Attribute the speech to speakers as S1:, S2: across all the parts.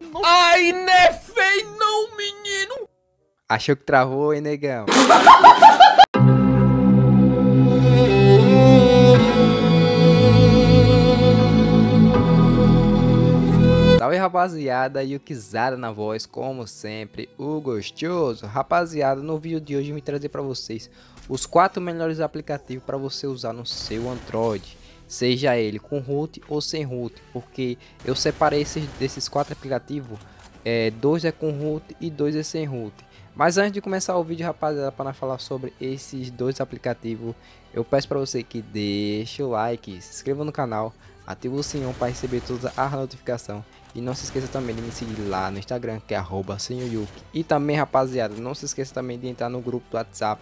S1: Não. Ai, né, fei não, menino! Achou que travou, hein, negão? Salve rapaziada, Yukizada na voz, como sempre, o gostoso. Rapaziada, no vídeo de hoje eu vim trazer para vocês os quatro melhores aplicativos para você usar no seu Android seja ele com root ou sem root, porque eu separei esses, desses quatro aplicativos, é, dois é com root e dois é sem root. Mas antes de começar o vídeo, rapaziada, para falar sobre esses dois aplicativos, eu peço para você que deixe o like, se inscreva no canal, ative o sininho para receber toda a notificação e não se esqueça também de me seguir lá no Instagram, que é arroba E também, rapaziada, não se esqueça também de entrar no grupo do WhatsApp,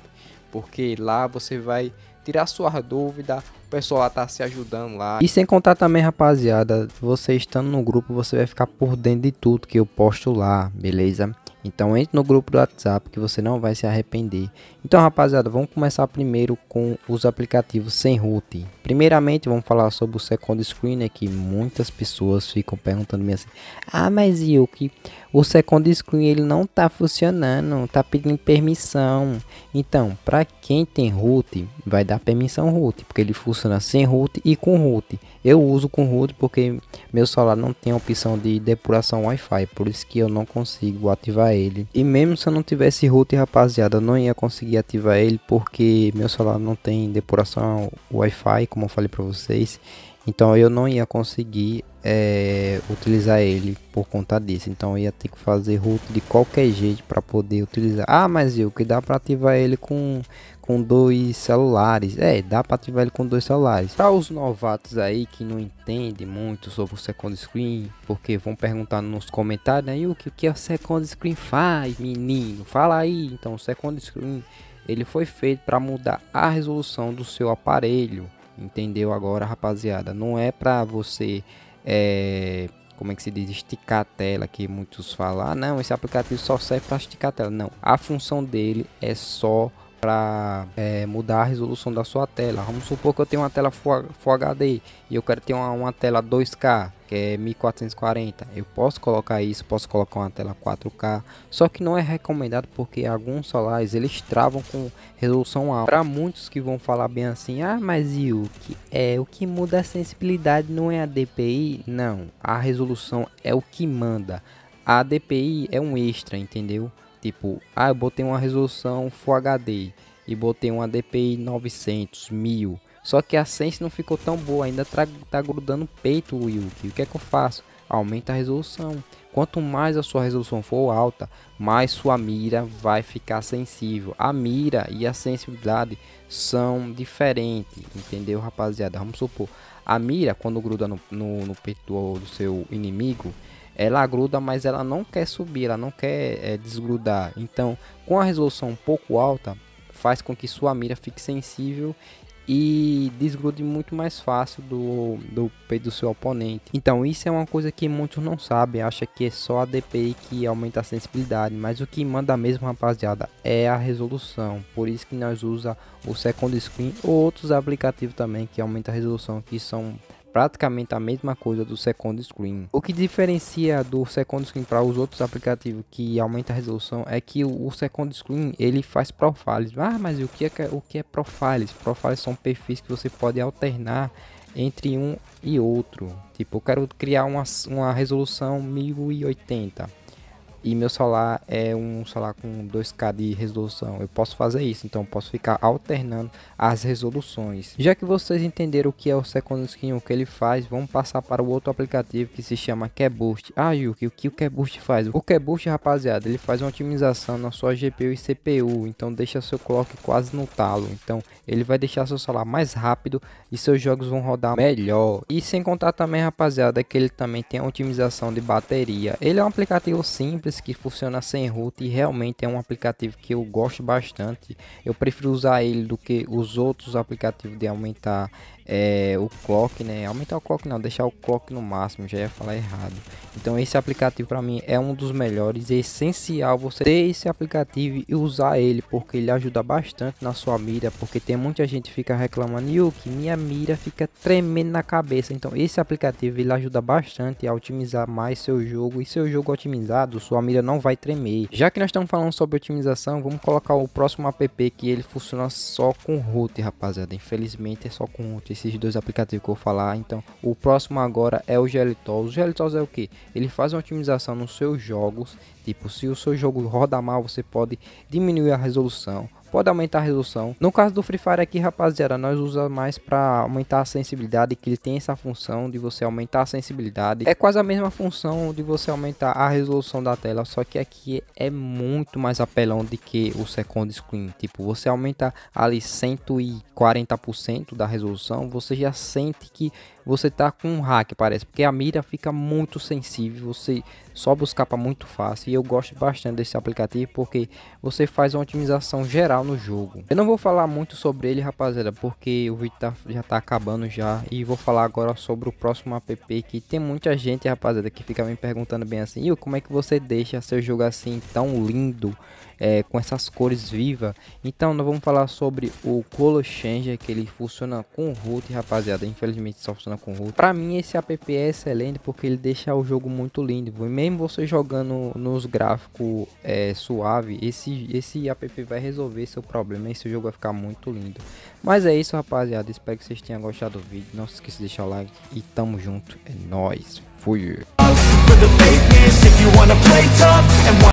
S1: porque lá você vai tirar suas dúvidas. O pessoal lá tá se ajudando lá. E sem contar também, rapaziada, você estando no grupo, você vai ficar por dentro de tudo que eu posto lá, beleza? Então entre no grupo do WhatsApp que você não vai se arrepender. Então rapaziada, vamos começar primeiro com os aplicativos sem root. Primeiramente vamos falar sobre o Second Screener né, que muitas pessoas ficam perguntando assim. Ah, mas Yuki, o Second Screen ele não tá funcionando, tá pedindo permissão. Então, para quem tem root, vai dar permissão root, porque ele funciona sem root e com root. Eu uso com root porque meu celular não tem opção de depuração Wi-Fi, por isso que eu não consigo ativar ativar ele. E mesmo se eu não tivesse root, rapaziada, eu não ia conseguir ativar ele porque meu celular não tem depuração Wi-Fi, como eu falei para vocês. Então eu não ia conseguir é, utilizar ele por conta disso. Então eu ia ter que fazer root de qualquer jeito para poder utilizar. Ah, mas eu que dá para ativar ele com com dois celulares. É, dá para ativar ele com dois celulares. Para os novatos aí que não entendem muito sobre o second screen, porque vão perguntar nos comentários aí né, o que que o second screen faz, menino? Fala aí. Então, o second screen ele foi feito para mudar a resolução do seu aparelho Entendeu agora, rapaziada? Não é para você, é, como é que se diz, esticar a tela, que muitos falam, ah, não, esse aplicativo só serve para esticar a tela. Não, a função dele é só para é, mudar a resolução da sua tela. Vamos supor que eu tenho uma tela Full HD e eu quero ter uma, uma tela 2K, que é 1440. Eu posso colocar isso, posso colocar uma tela 4K, só que não é recomendado porque alguns solares eles travam com resolução alta. Para muitos que vão falar bem assim: "Ah, mas e o que é o que muda a sensibilidade não é a DPI?" Não, a resolução é o que manda. A DPI é um extra, entendeu? Tipo, ah, eu botei uma resolução Full HD e botei uma DPI 900, 1000. Só que a Sense não ficou tão boa, ainda tá, tá grudando o peito o O que é que eu faço? Aumenta a resolução. Quanto mais a sua resolução for alta, mais sua mira vai ficar sensível. A mira e a sensibilidade são diferentes, entendeu, rapaziada? Vamos supor, a mira quando gruda no, no, no peito do, do seu inimigo, ela gruda, mas ela não quer subir, ela não quer é, desgrudar. Então, com a resolução um pouco alta, faz com que sua mira fique sensível e desgrude muito mais fácil do, do peito do seu oponente. Então isso é uma coisa que muitos não sabem, acha que é só a DPI que aumenta a sensibilidade, mas o que manda mesmo rapaziada é a resolução, por isso que nós usa o Second Screen ou outros aplicativos também que aumenta a resolução, que são praticamente a mesma coisa do Second Screen. O que diferencia do Second Screen para os outros aplicativos que aumenta a resolução é que o Second Screen ele faz profiles. Ah, mas o é que é, o que é profiles? Profiles são perfis que você pode alternar entre um e outro. Tipo, eu quero criar uma, uma resolução 1080 e meu celular é um celular com 2K de resolução. Eu posso fazer isso, então posso ficar alternando as resoluções. Já que vocês entenderam o que é o Second Skin, o que ele faz, vamos passar para o outro aplicativo que se chama Keboost. Ah, Yuki, o que o Keboost faz? O Keboost, rapaziada, ele faz uma otimização na sua GPU e CPU, então deixa seu clock quase no talo. Então ele vai deixar seu celular mais rápido e seus jogos vão rodar melhor. E sem contar também, rapaziada, que ele também tem a otimização de bateria. Ele é um aplicativo simples parece que funciona sem root e realmente é um aplicativo que eu gosto bastante. Eu prefiro usar ele do que os outros aplicativos de aumentar é, o clock, né? Aumentar o clock não, deixar o clock no máximo, já ia falar errado. Então esse aplicativo para mim é um dos melhores, é essencial você ter esse aplicativo e usar ele, porque ele ajuda bastante na sua mira, porque tem muita gente fica reclamando, e o que minha mira fica tremendo na cabeça. Então esse aplicativo ele ajuda bastante a otimizar mais seu jogo e seu jogo otimizado, sua família mira não vai tremer. Já que nós estamos falando sobre otimização, vamos colocar o próximo app que ele funciona só com root, rapaziada. Infelizmente é só com root esses dois aplicativos que eu vou falar. Então, o próximo agora é o GLTOL. O é o que? Ele faz uma otimização nos seus jogos. Tipo, se o seu jogo roda mal, você pode diminuir a resolução pode aumentar a resolução. No caso do Free Fire aqui, rapaziada, nós usamos mais para aumentar a sensibilidade, que ele tem essa função de você aumentar a sensibilidade. É quase a mesma função de você aumentar a resolução da tela, só que aqui é muito mais apelão do que o Second Screen. Tipo, você aumenta ali 140% da resolução, você já sente que você tá com um hack, parece, porque a mira fica muito sensível, você só buscar para muito fácil. E eu gosto bastante desse aplicativo porque você faz uma otimização geral no jogo. Eu não vou falar muito sobre ele, rapaziada, porque o vídeo tá, já tá acabando já e vou falar agora sobre o próximo app que tem muita gente, rapaziada, que fica me perguntando bem assim, como é que você deixa seu jogo assim tão lindo? é, com essas cores viva. Então nós vamos falar sobre o Color Changer que ele funciona com root, rapaziada. Infelizmente só funciona com root. Para mim esse app é excelente porque ele deixa o jogo muito lindo. E mesmo você jogando nos gráficos é, suave, esse esse app vai resolver seu problema. Esse jogo vai ficar muito lindo. Mas é isso, rapaziada. Espero que vocês tenham gostado do vídeo. Não se esqueça de deixar o like e tamo junto. É nóis. Fui.